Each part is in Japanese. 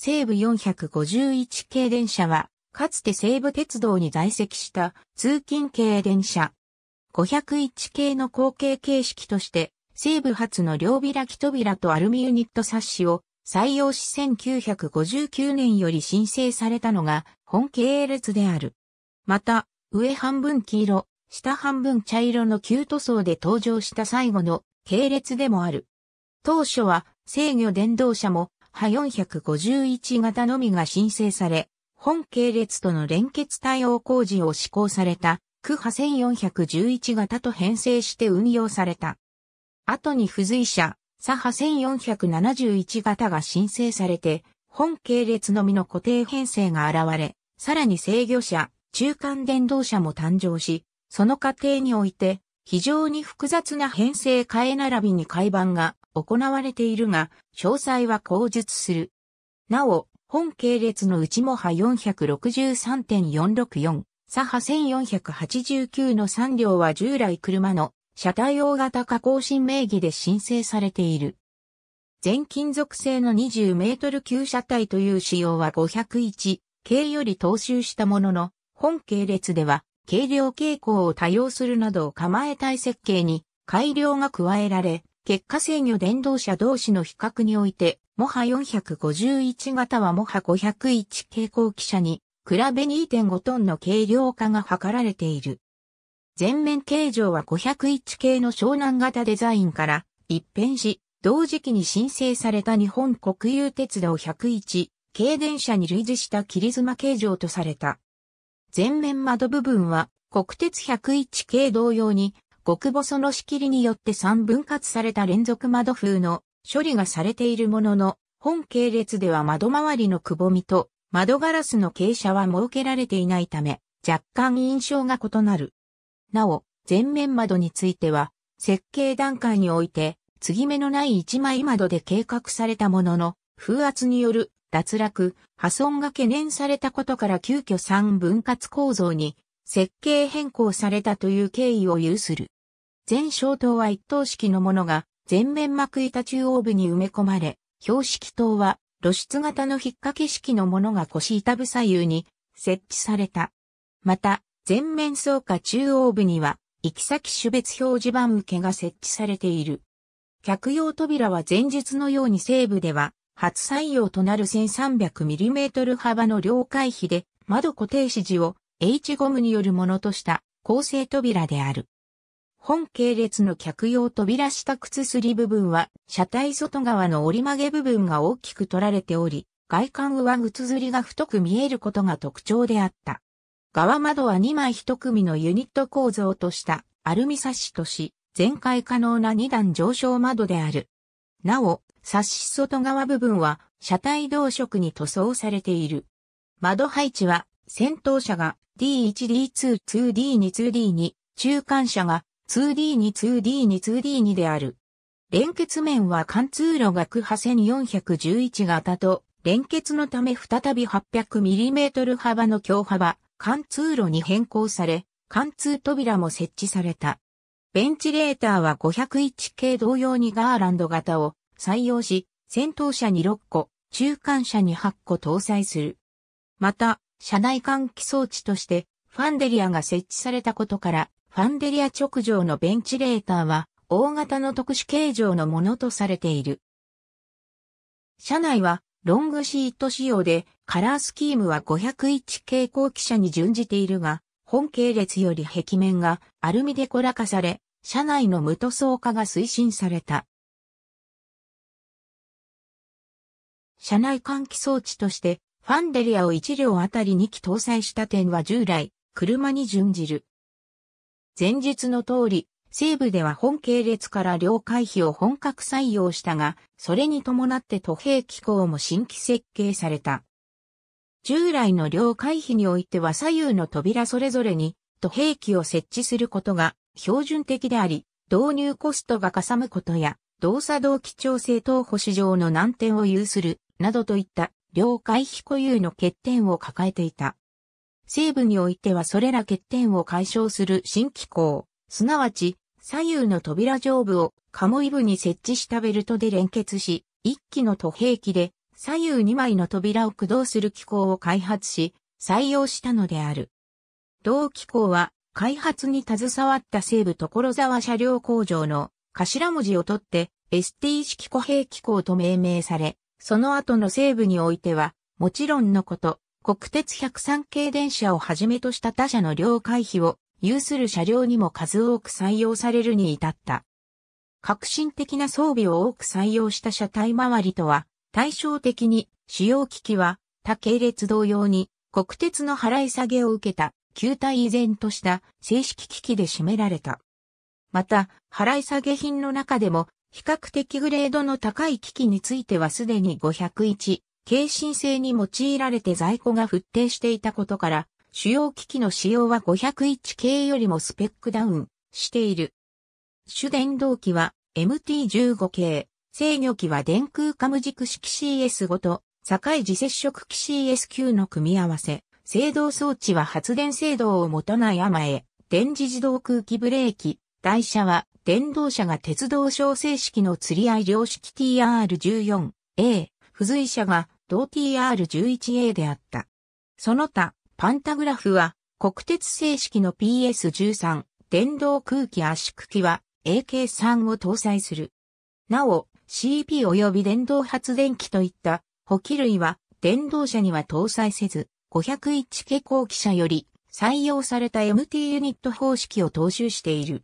西武451系電車は、かつて西武鉄道に在籍した通勤系電車。501系の後継形式として、西武発の両開き扉とアルミユニット冊子を採用し1959年より申請されたのが本系列である。また、上半分黄色、下半分茶色の旧塗装で登場した最後の系列でもある。当初は制御電動車も波451型のみが申請され、本系列との連結対応工事を施行された、区波1411型と編成して運用された。後に付随者、左波1471型が申請されて、本系列のみの固定編成が現れ、さらに制御車、中間電動車も誕生し、その過程において、非常に複雑な編成替え並びに海板が行われているが、詳細は口述する。なお、本系列の内も派463.464、左派1489の3両は従来車の車体大型加工新名義で申請されている。全金属製の20メートル級車体という仕様は501系より踏襲したものの、本系列では軽量傾向を多用するなどを構えたい設計に改良が加えられ、結果制御電動車同士の比較において、モハ451型はモハ501傾向汽車に、比べ2.5トンの軽量化が図られている。前面形状は501系の湘南型デザインから一変し、同時期に申請された日本国有鉄道101、軽電車に類似した切妻形状とされた。前面窓部分は国鉄101系同様に極細の仕切りによって3分割された連続窓風の処理がされているものの、本系列では窓周りのくぼみと窓ガラスの傾斜は設けられていないため、若干印象が異なる。なお、前面窓については、設計段階において、継ぎ目のない一枚窓で計画されたものの、風圧による脱落、破損が懸念されたことから急遽3分割構造に設計変更されたという経緯を有する。全小灯は一等式のものが、全面膜板中央部に埋め込まれ、標識灯は露出型の引っ掛け式のものが腰板部左右に設置された。また、全面倉下中央部には、行き先種別表示板受けが設置されている。客用扉は前述のように西部では、初採用となる 1300mm 幅の了解比で、窓固定指示を H ゴムによるものとした構成扉である。本系列の客用扉下靴すり部分は、車体外側の折り曲げ部分が大きく取られており、外観上靴ずりが太く見えることが特徴であった。側窓は2枚1組のユニット構造としたアルミサッシとし、全開可能な2段上昇窓である。なお、サッシ外側部分は車体同色に塗装されている。窓配置は先頭車が D1D2、2D2、2D2、中間車が 2D2-2D2-2D2 である。連結面は貫通路が区波1 411型と、連結のため再び 800mm 幅の強幅、貫通路に変更され、貫通扉も設置された。ベンチレーターは501系同様にガーランド型を採用し、先頭車に6個、中間車に8個搭載する。また、車内換気装置として、ファンデリアが設置されたことから、ファンデリア直上のベンチレーターは、大型の特殊形状のものとされている。車内は、ロングシート仕様で、カラースキームは501系後期車に準じているが、本系列より壁面がアルミでこらかされ、車内の無塗装化が推進された。車内換気装置として、ファンデリアを1両あたり2機搭載した点は従来、車に準じる。前述の通り、西部では本系列から両回避を本格採用したが、それに伴って都兵機構も新規設計された。従来の両回避においては左右の扉それぞれに都兵器を設置することが標準的であり、導入コストがかさむことや、動作動機調整等保守上の難点を有する、などといった両回避固有の欠点を抱えていた。西部においてはそれら欠点を解消する新機構、すなわち左右の扉上部をカモイ部に設置したベルトで連結し、一機の途兵機で左右2枚の扉を駆動する機構を開発し、採用したのである。同機構は開発に携わった西部所沢車両工場の頭文字を取って ST 式歩兵機構と命名され、その後の西部においては、もちろんのこと、国鉄103系電車をはじめとした他社の両回避を有する車両にも数多く採用されるに至った。革新的な装備を多く採用した車体周りとは、対照的に使用機器は他系列同様に国鉄の払い下げを受けた球体依然とした正式機器で占められた。また、払い下げ品の中でも比較的グレードの高い機器についてはすでに501、軽心性に用いられて在庫が沸定していたことから、主要機器の使用は 501K よりもスペックダウンしている。主電動機は MT15 系、制御機は電空カム軸式 CS5 と境自接触機 CS9 の組み合わせ。制動装置は発電制動をとない甘え、電磁自動空気ブレーキ、台車は電動車が鉄道小正式の釣り合い量式 TR14A、付随車が同 TR11A であった。その他、パンタグラフは、国鉄正式の PS13 電動空気圧縮機は AK3 を搭載する。なお、CP 及び電動発電機といった補機類は電動車には搭載せず、501系後期車より採用された MT ユニット方式を踏襲している。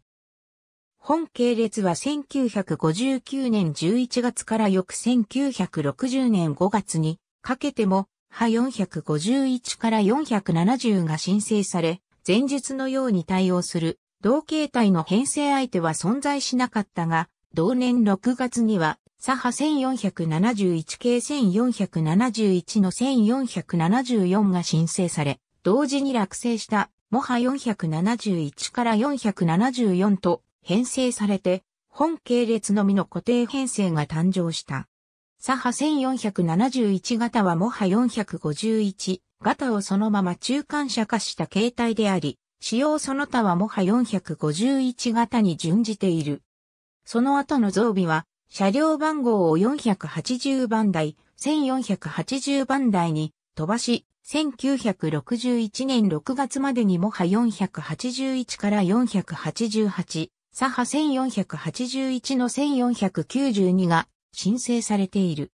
本系列は1959年11月から翌1960年5月にかけても、派451から470が申請され、前述のように対応する同形態の編成相手は存在しなかったが、同年6月には、左派1471系1471の1474が申請され、同時に落成した、モハ471から474と編成されて、本系列のみの固定編成が誕生した。左派1471型はモ派451型をそのまま中間車化した形態であり、使用その他はモ派451型に準じている。その後の増備は、車両番号を480番台、1480番台に飛ばし、1961年6月までにモ派481から488、左派1481の1492が申請されている。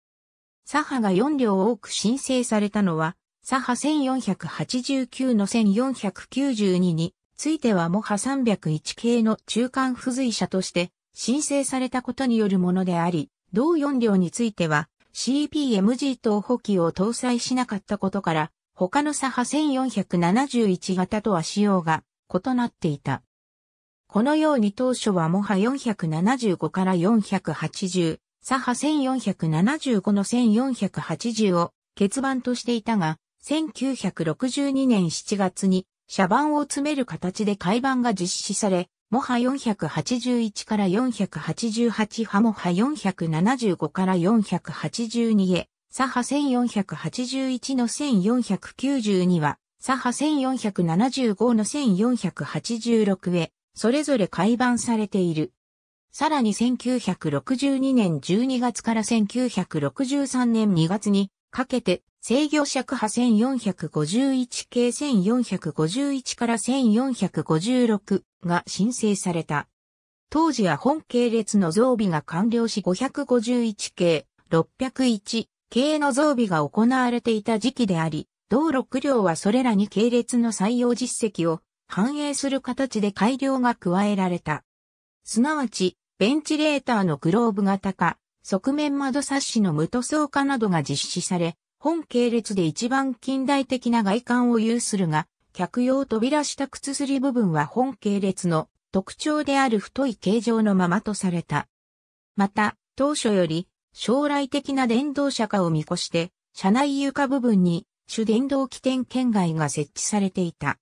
左派が4両多く申請されたのは、左派1489の1492についてはもは301系の中間付随者として申請されたことによるものであり、同4両については CPMG 等補給を搭載しなかったことから、他の左派1471型とは仕様が異なっていた。このように当初はもは475から480、左派1475の1480を欠番としていたが、1962年7月に車番を詰める形で改番が実施され、もは481から488派もは475から482へ、左派1481の1492は、左派1475の1486へ、それぞれ改版されている。さらに1962年12月から1963年2月にかけて制御尺派1451系1451から1456が申請された。当時は本系列の増備が完了し551系、601系の増備が行われていた時期であり、同6両はそれらに系列の採用実績を反映する形で改良が加えられた。すなわち、ベンチレーターのグローブ型化、側面窓サッシの無塗装化などが実施され、本系列で一番近代的な外観を有するが、客用扉下靴すり部分は本系列の特徴である太い形状のままとされた。また、当初より将来的な電動車化を見越して、車内床部分に主電動起点圏外が設置されていた。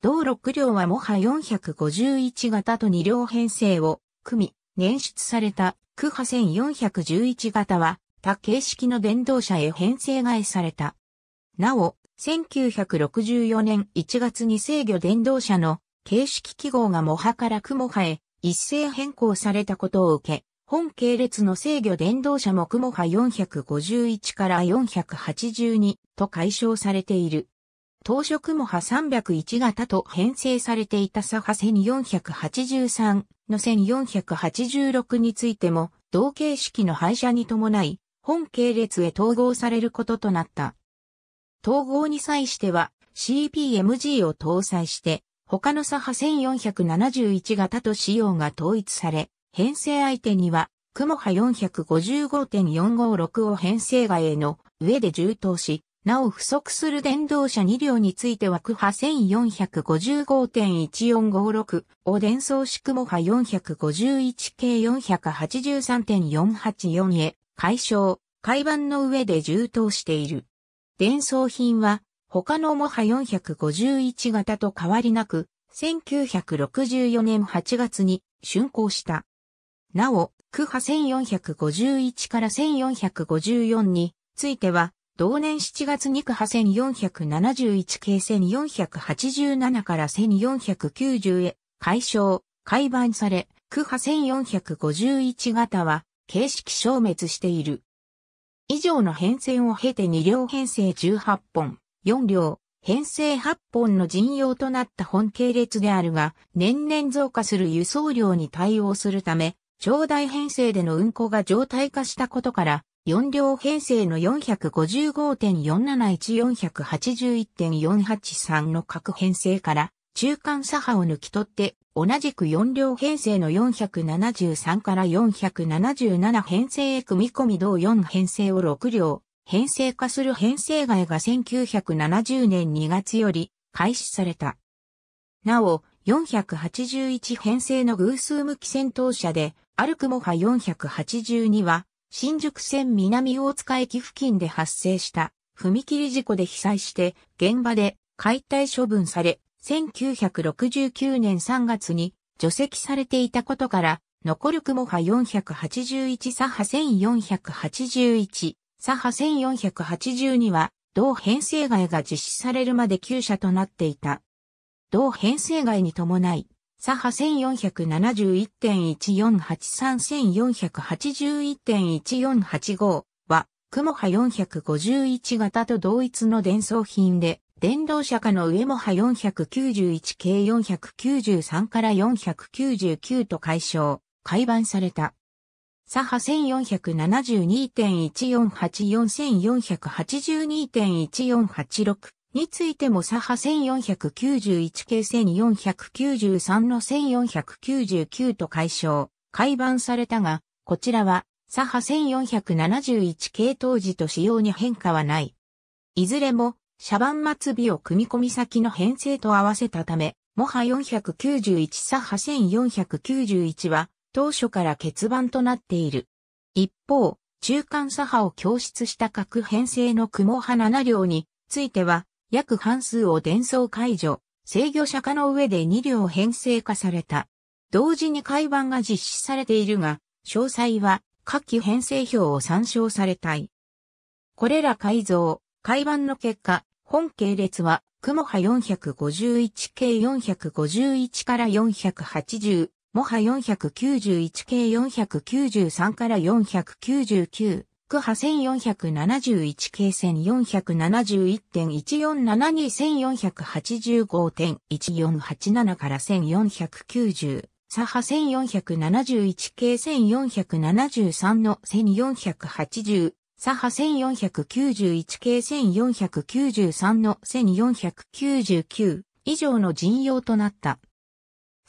同6両はモハ451型と2両編成を組み、捻出された区ハ1411型は、他形式の電動車へ編成替えされた。なお、1964年1月に制御電動車の形式記号がもはから雲モへ一斉変更されたことを受け、本系列の制御電動車もクモハ451から482と解消されている。当初雲波301型と編成されていた左波1 483の1 486についても、同形式の廃車に伴い、本系列へ統合されることとなった。統合に際しては CPMG を搭載して、他の左波1471型と仕様が統一され、編成相手には、雲波455.456を編成外への上で充当し、なお不足する電動車2両については区波1455.1456を電装式も波451 k 483.484へ解消、海板の上で充当している。電装品は他のも波451型と変わりなく、1964年8月に竣工した。なお、区波1451から1454については、同年7月2区派1471系1487から1490へ解消、改版され、区派1451型は形式消滅している。以上の編成を経て2両編成18本、4両、編成8本の陣容となった本系列であるが、年々増加する輸送量に対応するため、長大編成での運行が常態化したことから、4両編成の455.471-481.483の各編成から中間左派を抜き取って同じく4両編成の473から477編成へ組み込み同4編成を6両編成化する編成外が1970年2月より開始された。なお、481編成の偶数向き戦闘車で、アルクモハ482は、新宿線南大塚駅付近で発生した踏切事故で被災して現場で解体処分され、1969年3月に除籍されていたことから、残る雲波481左波1481左波1482は同編成外が実施されるまで旧車となっていた。同編成外に伴い、左派1471.1483-1481.1485は、雲波451型と同一の伝送品で、電動車科の上も波491系493から499と解消、改版された。左派1472.1484,482.1486についても左派1491系1493の1499と解消、改版されたが、こちらは左派1471系当時と仕様に変化はない。いずれも、車番末尾を組み込み先の編成と合わせたため、モハ491左派1491は当初から欠番となっている。一方、中間左派を教出した各編成の雲派7両については、約半数を伝送解除、制御者化の上で2両編成化された。同時に改版が実施されているが、詳細は下記編成表を参照されたい。これら改造、改版の結果、本系列は、雲波451系451から480、モ波491系493から499、ク波1471系線471.14721485.1487から1490。左波1471系1473の1480、左波1491系1493の1499以上の陣容となった。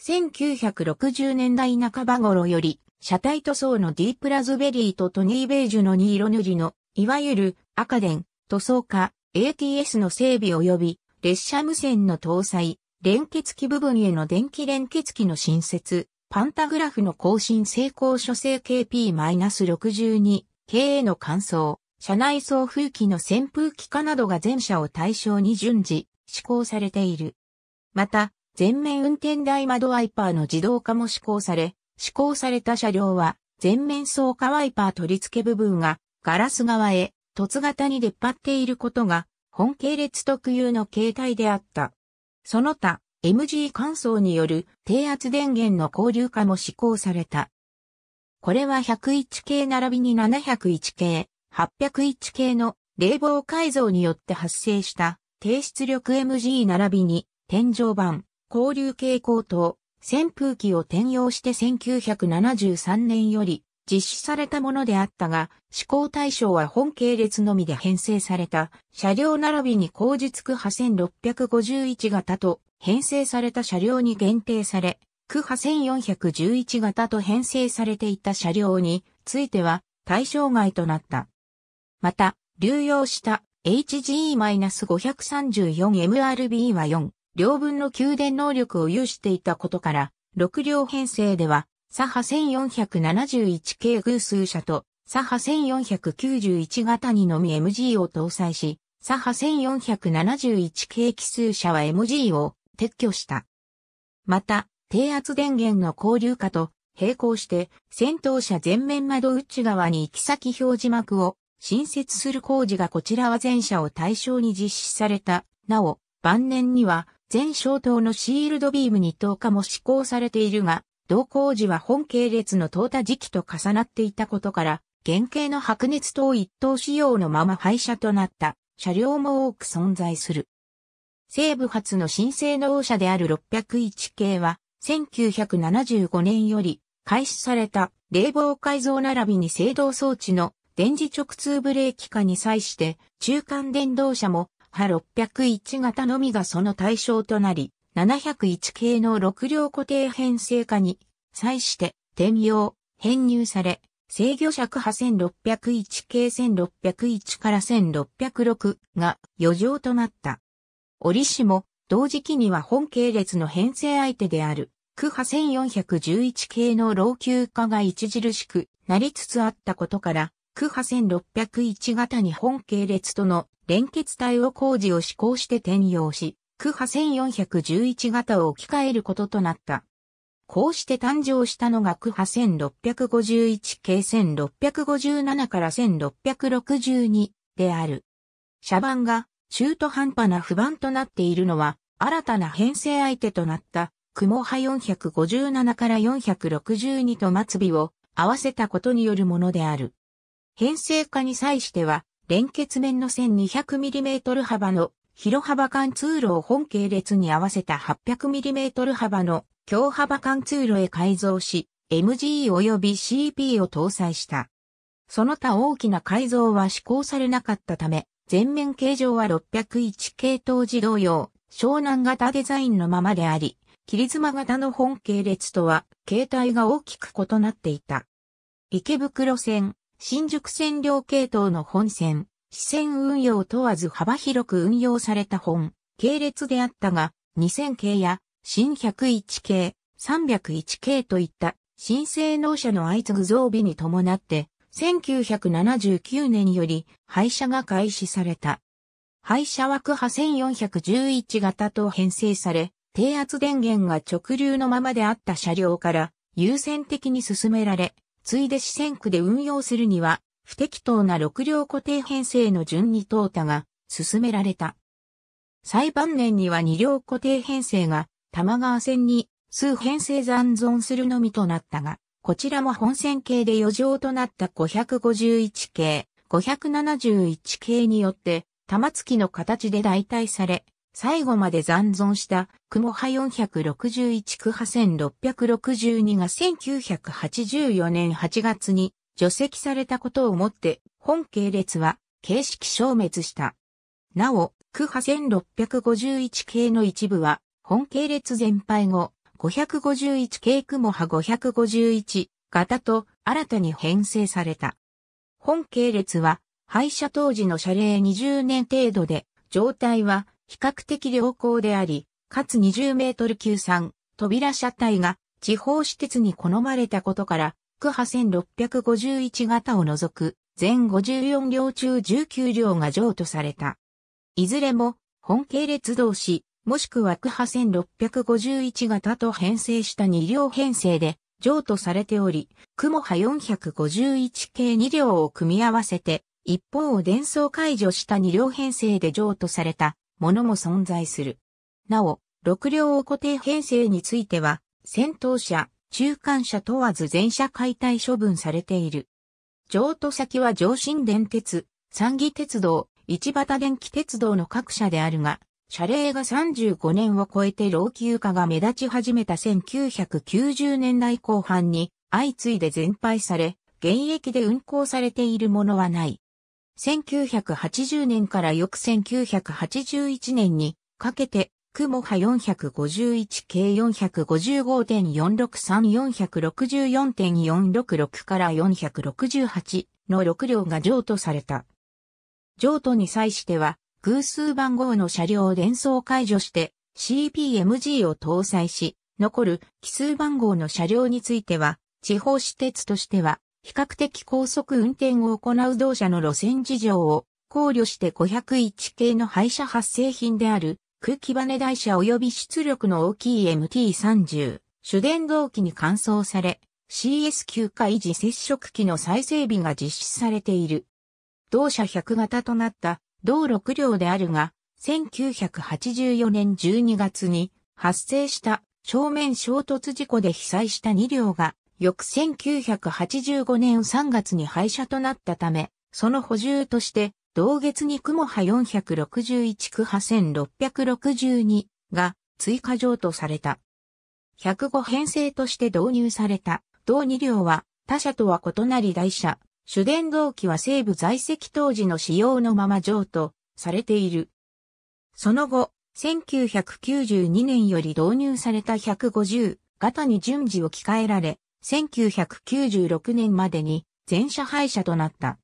1960年代半ば頃より車体塗装のディープラズベリーとトニーベージュの2色塗りの、いわゆる赤電、塗装化、ATS の整備及び列車無線の搭載、連結機部分への電気連結機の新設、パンタグラフの更新成功書生 KP-62 経営の乾燥、車内送風機の扇風機化などが全車を対象に順次施行されている。また、全面運転台窓ワイパーの自動化も施行され、施行された車両は、前面層。化ワイパー取り付け部分がガラス側へ凸型に出っ張っていることが本系列特有の形態であった。その他、MG 乾燥による低圧電源の交流化も施行された。これは101系並びに701系、801系の冷房改造によって発生した低出力 MG 並びに天井板、交流系高等、扇風機を転用して1973年より実施されたものであったが、試行対象は本系列のみで編成された車両並びに工事区派1651型と編成された車両に限定され、区派1411型と編成されていた車両については対象外となった。また、流用した HGE-534MRB は4、両分の給電能力を有していたことから、6両編成では、左派1471系偶数車と、左派1491型にのみ MG を搭載し、左派1471系奇数車は MG を撤去した。また、低圧電源の交流化と並行して、先頭車前面窓内側に行き先表示幕を新設する工事がこちらは全車を対象に実施された。なお、晩年には全小灯のシールドビームに投下も施行されているが、同工時は本系列の投下時期と重なっていたことから、原型の白熱灯一灯仕様のまま廃車となった車両も多く存在する。西部発の新生の車である601系は、1975年より開始された冷房改造並びに制動装置の電磁直通ブレーキ化に際して中間電動車も波601型のみがその対象となり、701系の6両固定編成化に際して転用、編入され、制御尺波1601系1601から1606が余剰となった。折しも、同時期には本系列の編成相手である、区波1411系の老朽化が著しくなりつつあったことから、区波1601型日本系列との連結体を工事を施行して転用し、区波1411型を置き換えることとなった。こうして誕生したのが区波1651系1657から1662である。車番が中途半端な不番となっているのは新たな編成相手となった雲波457から462と末尾を合わせたことによるものである。編成化に際しては、連結面の 1200mm 幅の広幅間通路を本系列に合わせた 800mm 幅の強幅間通路へ改造し、MG 及び CP を搭載した。その他大きな改造は施行されなかったため、全面形状は601系統自動用、湘南型デザインのままであり、切妻型の本系列とは、形態が大きく異なっていた。池袋線、新宿線両系統の本線、支線運用問わず幅広く運用された本、系列であったが、2000系や新101系、301系といった新性能車の相次ぐ増備に伴って、1979年より廃車が開始された。廃車枠派1411型と編成され、低圧電源が直流のままであった車両から優先的に進められ、ついで四線区で運用するには、不適当な6両固定編成の順に淘汰が進められた。最晩年には2両固定編成が玉川線に数編成残存するのみとなったが、こちらも本線形で余剰となった551系、571系によって玉付きの形で代替され、最後まで残存したクモハ461クハ1662が1984年8月に除籍されたことをもって本系列は形式消滅した。なお、クハ1651系の一部は本系列全廃後551系クモハ551型と新たに編成された。本系列は廃車当時の謝礼20年程度で、状態は比較的良好であり、かつ20メートル級3、扉車体が地方施設に好まれたことから、区波1651型を除く、全54両中19両が譲渡された。いずれも、本系列同士、もしくは区波1651型と編成した2両編成で、譲渡されており、雲波451系2両を組み合わせて、一方を伝送解除した2両編成で譲渡されたものも存在する。なお、6両を固定編成については、戦闘車、中間車問わず全車解体処分されている。譲渡先は上新電鉄、三義鉄道、市畑電気鉄道の各社であるが、車礼が35年を超えて老朽化が目立ち始めた1990年代後半に相次いで全廃され、現役で運行されているものはない。1980年から翌1981年にかけて、雲波451 k 455.463464.466から468の6両が譲渡された。譲渡に際しては、偶数番号の車両を連想解除して CPMG を搭載し、残る奇数番号の車両については、地方私鉄としては比較的高速運転を行う同社の路線事情を考慮して501系の廃車発生品である空気バネ台車及び出力の大きい MT30 主電動機に換装され CS9 化維持接触機の再整備が実施されている。同社100型となった同6両であるが1984年12月に発生した正面衝突事故で被災した2両が翌1985年3月に廃車となったため、その補充として、同月に雲波461区波1662が追加譲渡された。105編成として導入された、同2両は他社とは異なり台車、主電動機は西部在籍当時の使用のまま譲渡されている。その後、1992年より導入された150型に順次置き換えられ、1996年までに全社廃車となった。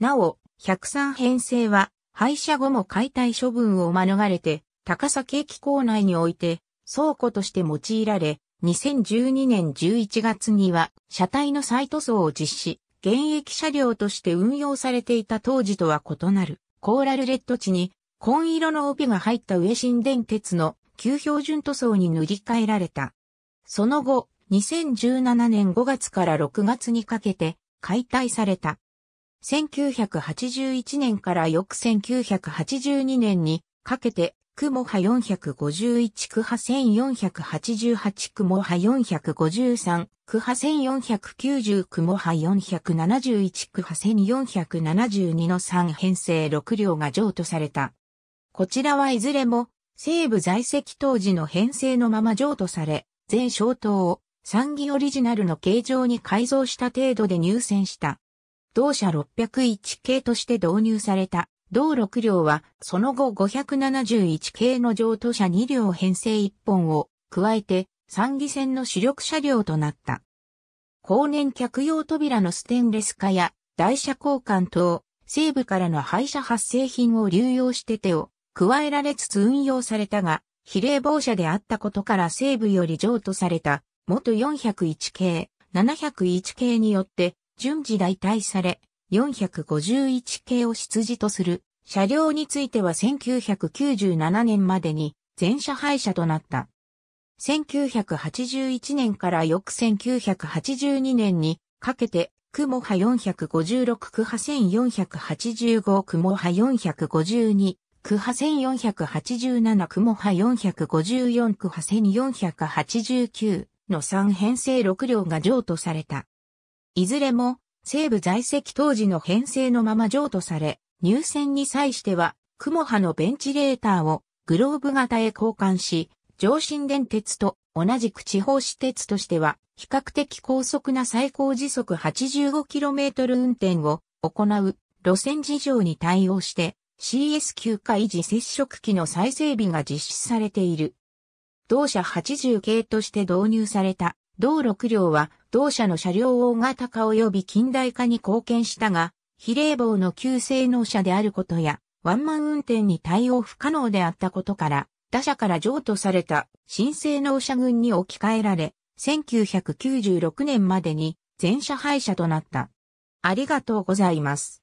なお、103編成は廃車後も解体処分を免れて、高崎駅構内において倉庫として用いられ、2012年11月には車体の再塗装を実施、現役車両として運用されていた当時とは異なるコーラルレッド地に紺色の帯が入った上新電鉄の旧標準塗装に塗り替えられた。その後、2017年5月から6月にかけて解体された。1981年から翌1982年にかけて、クモハ451区ハ1488モハ453区ハ1490モハ471区ハ1472の3編成6両が譲渡された。こちらはいずれも西部在籍当時の編成のまま譲渡され、全消灯を三義オリジナルの形状に改造した程度で入選した。同社601系として導入された同6両は、その後571系の譲渡車2両編成1本を加えて、三義線の主力車両となった。後年客用扉のステンレス化や台車交換等、西部からの廃車発生品を流用して手を加えられつつ運用されたが、比例防車であったことから西部より譲渡された元401系、701系によって順次代替され、451系を出自とする車両については1997年までに全車廃車となった。1981年から翌1982年にかけて、雲波456区波1485雲波452区波1487雲波454区波1489の3編成6両が譲渡された。いずれも、西部在籍当時の編成のまま譲渡され、入選に際しては、雲波のベンチレーターをグローブ型へ交換し、上新電鉄と同じく地方私鉄としては、比較的高速な最高時速 85km 運転を行う路線事情に対応して、CS 級か維持接触機の再整備が実施されている。同社80系として導入された、同6両は、同社の車両大型化及び近代化に貢献したが、比例棒の旧性能車であることや、ワンマン運転に対応不可能であったことから、他社から譲渡された新性能車群に置き換えられ、1996年までに全車廃車となった。ありがとうございます。